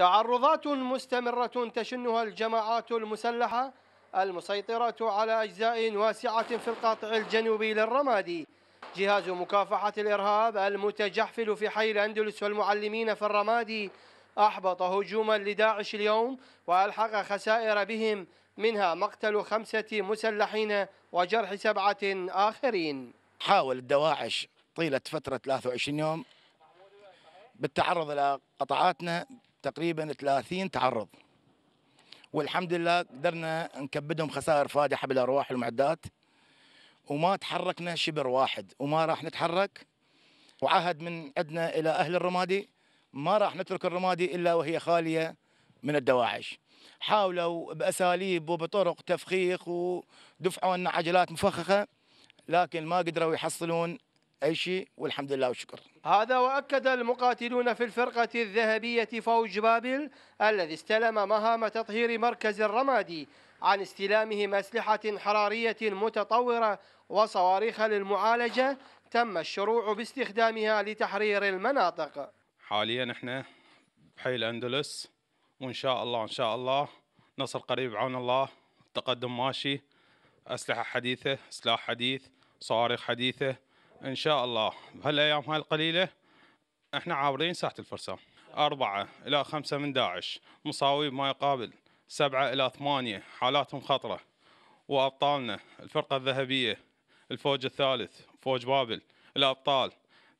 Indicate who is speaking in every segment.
Speaker 1: تعرضات مستمرة تشنها الجماعات المسلحة المسيطرة على أجزاء واسعة في القاطع الجنوبي للرمادي جهاز مكافحة الإرهاب المتجحفل في حي الأندلس والمعلمين في الرمادي أحبط هجوما لداعش اليوم وألحق خسائر بهم منها مقتل خمسة مسلحين وجرح سبعة آخرين
Speaker 2: حاول دواعش طيلة فترة 23 يوم بالتعرض إلى قطعاتنا تقريبا 30 تعرض والحمد لله قدرنا نكبدهم خسائر فادحه بالارواح والمعدات وما تحركنا شبر واحد وما راح نتحرك وعهد من عندنا الى اهل الرمادي ما راح نترك الرمادي الا وهي خاليه من الدواعش حاولوا باساليب وبطرق تفخيخ ودفعوا لنا عجلات مفخخه لكن ما قدروا يحصلون أي شيء والحمد لله والشكر هذا وأكد المقاتلون في الفرقة
Speaker 1: الذهبية فوج بابل الذي استلم مهام تطهير مركز الرمادي عن استلامهم أسلحة حرارية متطورة وصواريخ للمعالجة تم الشروع باستخدامها لتحرير المناطق
Speaker 3: حاليا احنا بحي الأندلس وإن شاء الله إن شاء الله نصر قريب عون الله التقدم ماشي أسلحة حديثة سلاح حديث صواريخ حديثة ان شاء الله بهالايام هاي القليله احنا عابرين ساحه الفرسان أربعة إلى خمسة من داعش مصاويب ما يقابل سبعة إلى ثمانية حالاتهم خطرة وأبطالنا الفرقة الذهبية الفوج الثالث فوج بابل الأبطال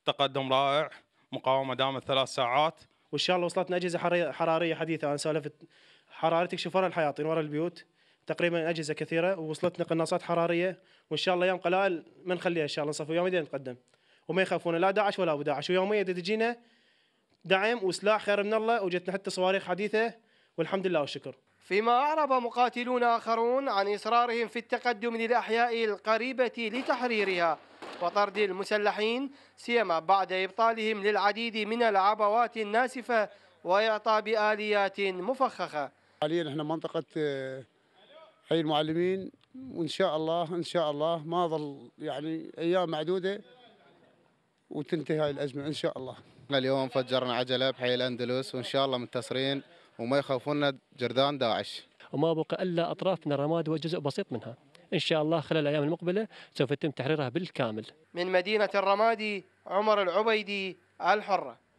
Speaker 3: تقدم رائع مقاومة دامت ثلاث ساعات
Speaker 4: وإن شاء الله وصلتنا أجهزة حرارية حديثة أنا سالفت حرارة يكشف ورا الحياطين ورا البيوت تقريبا اجهزه كثيره ووصلتنا قناصات حراريه وان شاء الله يوم قلائل ما نخليها ان شاء الله نصفي يوميا نتقدم وما يخافون لا داعش ولا ابو داعش ويوميا تجينا دعم وسلاح خير من الله وجتنا حتى صواريخ حديثه والحمد لله والشكر. فيما أعرب
Speaker 1: مقاتلون آخرون عن إصرارهم في التقدم للأحياء القريبة لتحريرها وطرد المسلحين سيما بعد إبطالهم للعديد من العبوات الناسفة وإعطاء بآليات مفخخة.
Speaker 5: حاليا احنا منطقة آه، حي المعلمين وان شاء الله ان شاء الله ما ظل يعني ايام معدوده وتنتهي هاي الازمه ان شاء الله. اليوم فجرنا عجله بحي الاندلس وان شاء الله منتصرين وما يخوفونا جردان داعش. وما بقى
Speaker 1: الا اطرافنا رماد وجزء بسيط منها. ان شاء الله خلال الايام المقبله سوف يتم تحريرها بالكامل. من مدينه الرمادي عمر العبيدي الحره.